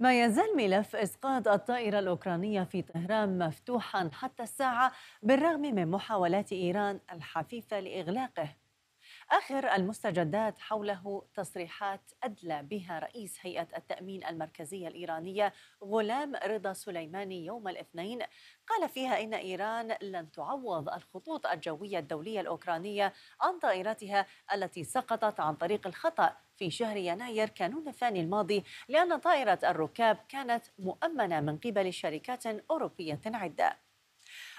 ما يزال ملف إسقاط الطائرة الأوكرانية في طهران مفتوحا حتى الساعة بالرغم من محاولات إيران الحفيفه لإغلاقه آخر المستجدات حوله تصريحات أدلى بها رئيس هيئة التأمين المركزية الإيرانية غلام رضا سليماني يوم الاثنين قال فيها إن إيران لن تعوض الخطوط الجوية الدولية الأوكرانية عن طائراتها التي سقطت عن طريق الخطأ في شهر يناير كانون الثاني الماضي لأن طائرة الركاب كانت مؤمنة من قبل شركات أوروبية عدة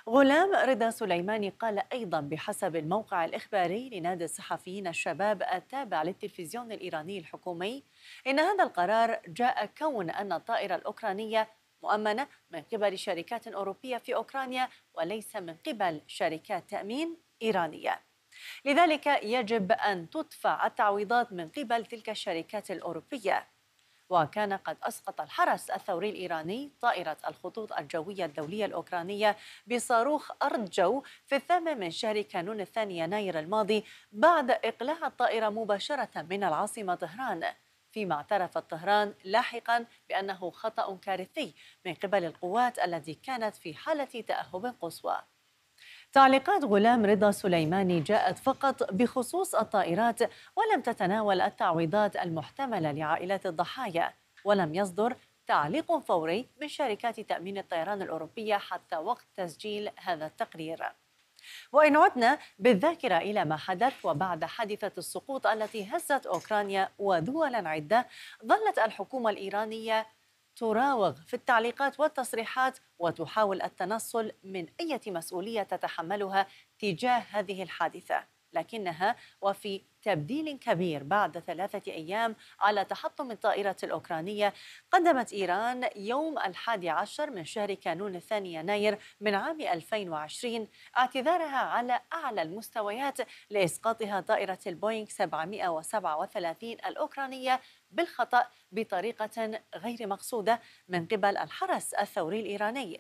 غلام رضا سليماني قال أيضا بحسب الموقع الإخباري لنادي الصحفيين الشباب التابع للتلفزيون الإيراني الحكومي إن هذا القرار جاء كون أن الطائرة الأوكرانية مؤمنة من قبل شركات أوروبية في أوكرانيا وليس من قبل شركات تأمين إيرانية لذلك يجب أن تدفع التعويضات من قبل تلك الشركات الأوروبية وكان قد أسقط الحرس الثوري الإيراني طائرة الخطوط الجوية الدولية الأوكرانية بصاروخ أرض جو في الثامن من شهر كانون الثاني يناير الماضي بعد إقلاع الطائرة مباشرة من العاصمة طهران فيما اعترفت طهران لاحقا بأنه خطأ كارثي من قبل القوات التي كانت في حالة تأهب قصوى تعليقات غلام رضا سليماني جاءت فقط بخصوص الطائرات ولم تتناول التعويضات المحتملة لعائلات الضحايا ولم يصدر تعليق فوري من شركات تأمين الطيران الأوروبية حتى وقت تسجيل هذا التقرير وإن عدنا بالذاكرة إلى ما حدث وبعد حادثة السقوط التي هزت أوكرانيا ودولا عدة ظلت الحكومة الإيرانية تراوغ في التعليقات والتصريحات وتحاول التنصل من أي مسؤولية تتحملها تجاه هذه الحادثة لكنها وفي تبديل كبير بعد ثلاثة أيام على تحطم الطائرة الأوكرانية قدمت إيران يوم الحادي عشر من شهر كانون الثاني يناير من عام 2020 اعتذارها على أعلى المستويات لإسقاطها طائرة البوينغ 737 الأوكرانية بالخطأ بطريقة غير مقصودة من قبل الحرس الثوري الإيراني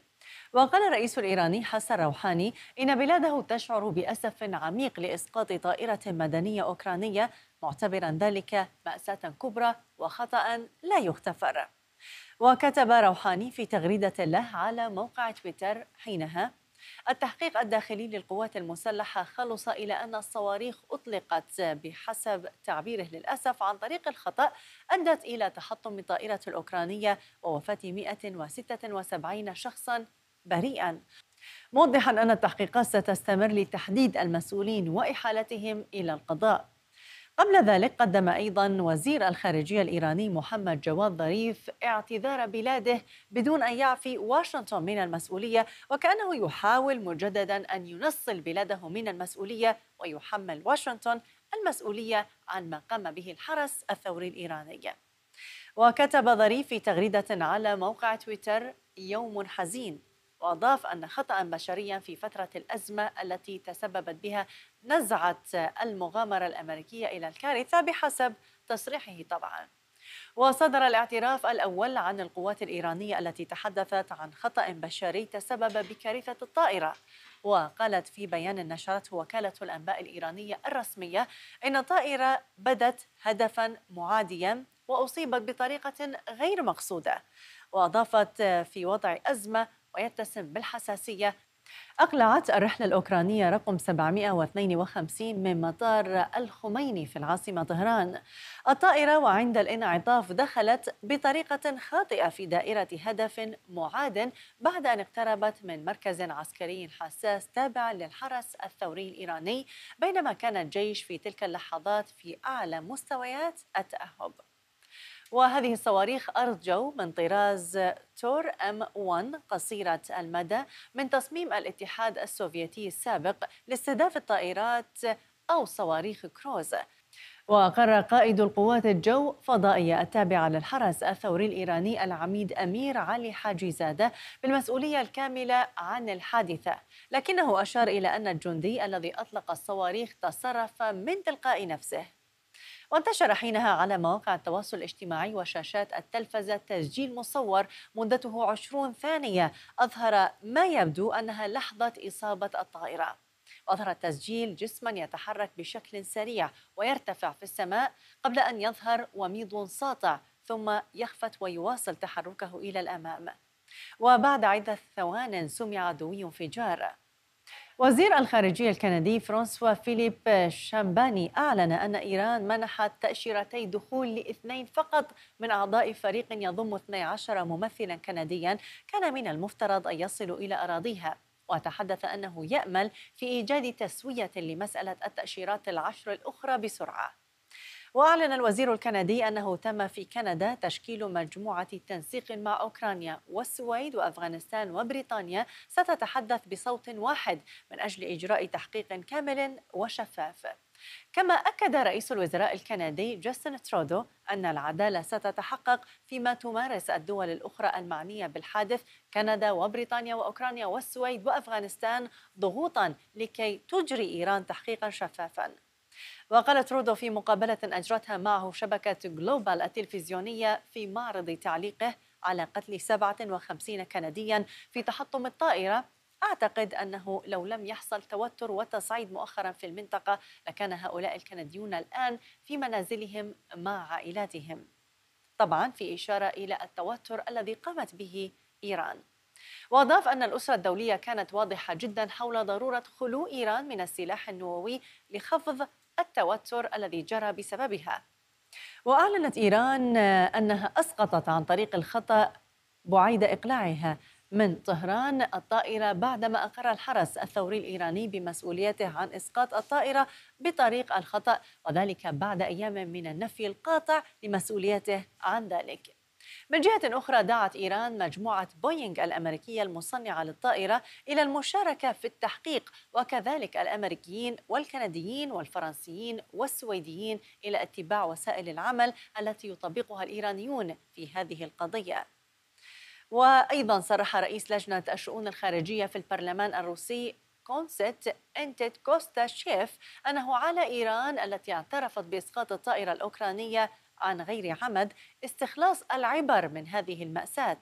وقال الرئيس الإيراني حسن روحاني إن بلاده تشعر بأسف عميق لإسقاط طائرة مدنية أوكرانية معتبرا ذلك مأساة كبرى وخطأ لا يغتفر وكتب روحاني في تغريدة له على موقع تويتر حينها التحقيق الداخلي للقوات المسلحة خلص إلى أن الصواريخ أطلقت بحسب تعبيره للأسف عن طريق الخطأ أدت إلى تحطم الطائرة الأوكرانية ووفاة 176 شخصا بريئا موضحا أن التحقيقات ستستمر لتحديد المسؤولين وإحالتهم إلى القضاء قبل ذلك قدم ايضا وزير الخارجيه الايراني محمد جواد ظريف اعتذار بلاده بدون ان يعفي واشنطن من المسؤوليه وكانه يحاول مجددا ان ينصل بلاده من المسؤوليه ويحمل واشنطن المسؤوليه عن ما قام به الحرس الثوري الايراني. وكتب ظريف في تغريده على موقع تويتر يوم حزين وأضاف أن خطأ بشريا في فترة الأزمة التي تسببت بها نزعت المغامرة الأمريكية إلى الكارثة بحسب تصريحه طبعاً. وصدر الاعتراف الأول عن القوات الإيرانية التي تحدثت عن خطأ بشري تسبب بكارثة الطائرة وقالت في بيان نشرته وكالة الأنباء الإيرانية الرسمية إن الطائرة بدت هدفا معاديا وأصيبت بطريقة غير مقصودة وأضافت في وضع أزمة ويتسم بالحساسية أقلعت الرحلة الأوكرانية رقم 752 من مطار الخميني في العاصمة طهران الطائرة وعند الانعطاف دخلت بطريقة خاطئة في دائرة هدف معاد بعد أن اقتربت من مركز عسكري حساس تابع للحرس الثوري الإيراني بينما كان الجيش في تلك اللحظات في أعلى مستويات التأهب وهذه الصواريخ أرض جو من طراز تور أم 1 قصيرة المدى من تصميم الاتحاد السوفيتي السابق لاستهداف الطائرات أو صواريخ كروز وقرر قائد القوات الجو فضائية التابعة للحرس الثوري الإيراني العميد أمير علي حاجي زادة بالمسؤولية الكاملة عن الحادثة لكنه أشار إلى أن الجندي الذي أطلق الصواريخ تصرف من تلقاء نفسه وانتشر حينها على مواقع التواصل الاجتماعي وشاشات التلفزة تسجيل مصور مدته عشرون ثانية أظهر ما يبدو أنها لحظة إصابة الطائرة وأظهر التسجيل جسما يتحرك بشكل سريع ويرتفع في السماء قبل أن يظهر وميض ساطع ثم يخفت ويواصل تحركه إلى الأمام وبعد عدة ثوان سمع دوي انفجار وزير الخارجية الكندي فرانسوا فيليب شامباني أعلن أن إيران منحت تأشيرتي دخول لاثنين فقط من أعضاء فريق يضم 12 ممثلا كنديا كان من المفترض أن يصلوا إلى أراضيها وتحدث أنه يأمل في إيجاد تسوية لمسألة التأشيرات العشر الأخرى بسرعة وأعلن الوزير الكندي أنه تم في كندا تشكيل مجموعة تنسيق مع أوكرانيا والسويد وأفغانستان وبريطانيا ستتحدث بصوت واحد من أجل إجراء تحقيق كامل وشفاف كما أكد رئيس الوزراء الكندي جاستن ترودو أن العدالة ستتحقق فيما تمارس الدول الأخرى المعنية بالحادث كندا وبريطانيا وأوكرانيا والسويد وأفغانستان ضغوطا لكي تجري إيران تحقيقا شفافا وقالت رودو في مقابلة أجرتها معه شبكة جلوبال التلفزيونية في معرض تعليقه على قتل 57 كنديا في تحطم الطائرة أعتقد أنه لو لم يحصل توتر وتصعيد مؤخرا في المنطقة لكان هؤلاء الكنديون الآن في منازلهم مع عائلاتهم طبعا في إشارة إلى التوتر الذي قامت به إيران وأضاف أن الأسرة الدولية كانت واضحة جدا حول ضرورة خلو إيران من السلاح النووي لخفض التوتر الذي جرى بسببها وأعلنت إيران آه، أنها أسقطت عن طريق الخطأ بعيد إقلاعها من طهران الطائرة بعدما أقر الحرس الثوري الإيراني بمسؤوليته عن إسقاط الطائرة بطريق الخطأ وذلك بعد أيام من النفي القاطع لمسؤوليته عن ذلك من جهة أخرى دعت إيران مجموعة بوينغ الأمريكية المصنعة للطائرة إلى المشاركة في التحقيق وكذلك الأمريكيين والكنديين والفرنسيين والسويديين إلى اتباع وسائل العمل التي يطبقها الإيرانيون في هذه القضية وأيضا صرح رئيس لجنة الشؤون الخارجية في البرلمان الروسي كونست انتت كوستا شيف أنه على إيران التي اعترفت بإسقاط الطائرة الأوكرانية عن غير عمد استخلاص العبر من هذه المأساة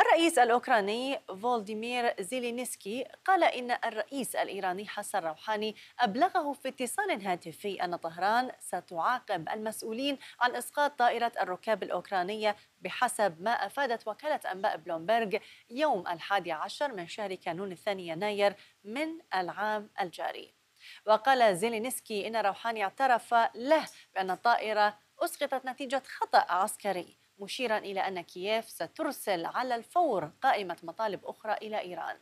الرئيس الأوكراني فولديمير زيلينسكي قال إن الرئيس الإيراني حسن روحاني أبلغه في اتصال هاتفي أن طهران ستعاقب المسؤولين عن إسقاط طائرة الركاب الأوكرانية بحسب ما أفادت وكالة أنباء بلومبرغ يوم الحادي عشر من شهر كانون الثاني يناير من العام الجاري وقال زيلينسكي إن روحاني اعترف له بأن الطائرة أسقطت نتيجة خطأ عسكري مشيرا إلى أن كييف سترسل على الفور قائمة مطالب أخرى إلى إيران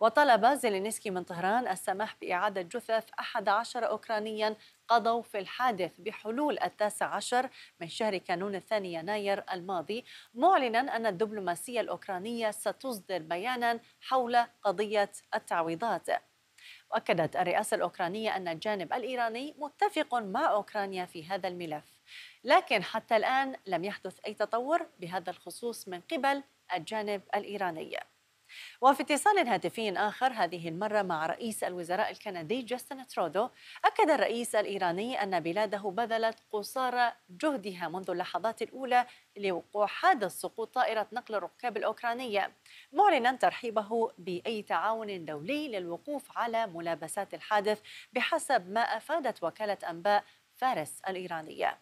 وطلب زيلينسكي من طهران السماح بإعادة جثث 11 أوكرانيا قضوا في الحادث بحلول التاسع عشر من شهر كانون الثاني يناير الماضي معلنا أن الدبلوماسية الأوكرانية ستصدر بيانا حول قضية التعويضات وأكدت الرئاسة الأوكرانية أن الجانب الإيراني متفق مع أوكرانيا في هذا الملف لكن حتى الآن لم يحدث أي تطور بهذا الخصوص من قبل الجانب الإيراني وفي اتصال هاتفي آخر هذه المرة مع رئيس الوزراء الكندي جاستن ترودو أكد الرئيس الإيراني أن بلاده بذلت قصارى جهدها منذ اللحظات الأولى لوقوع حادث سقوط طائرة نقل الركاب الأوكرانية معلنا ترحيبه بأي تعاون دولي للوقوف على ملابسات الحادث بحسب ما أفادت وكالة أنباء فارس الإيرانية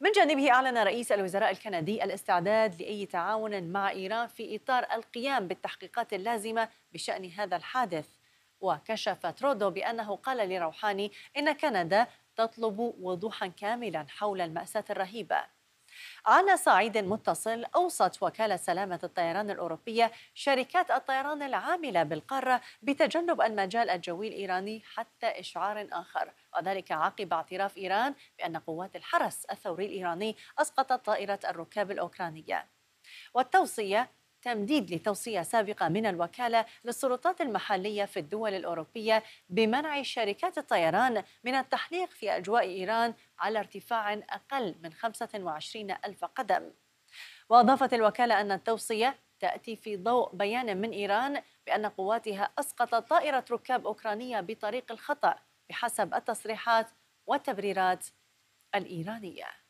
من جانبه أعلن رئيس الوزراء الكندي الاستعداد لأي تعاون مع إيران في إطار القيام بالتحقيقات اللازمة بشأن هذا الحادث وكشف ترودو بأنه قال لروحاني إن كندا تطلب وضوحا كاملا حول المأساة الرهيبة على صعيد متصل أوصت وكالة سلامة الطيران الأوروبية شركات الطيران العاملة بالقارة بتجنب المجال الجوي الإيراني حتى إشعار آخر وذلك عقب اعتراف إيران بأن قوات الحرس الثوري الإيراني أسقطت طائرة الركاب الأوكرانية والتوصية تمديد لتوصية سابقة من الوكالة للسلطات المحلية في الدول الأوروبية بمنع شركات الطيران من التحليق في أجواء إيران على ارتفاع أقل من 25 ألف قدم وأضافت الوكالة أن التوصية تأتي في ضوء بيان من إيران بأن قواتها أسقطت طائرة ركاب أوكرانية بطريق الخطأ بحسب التصريحات والتبريرات الإيرانية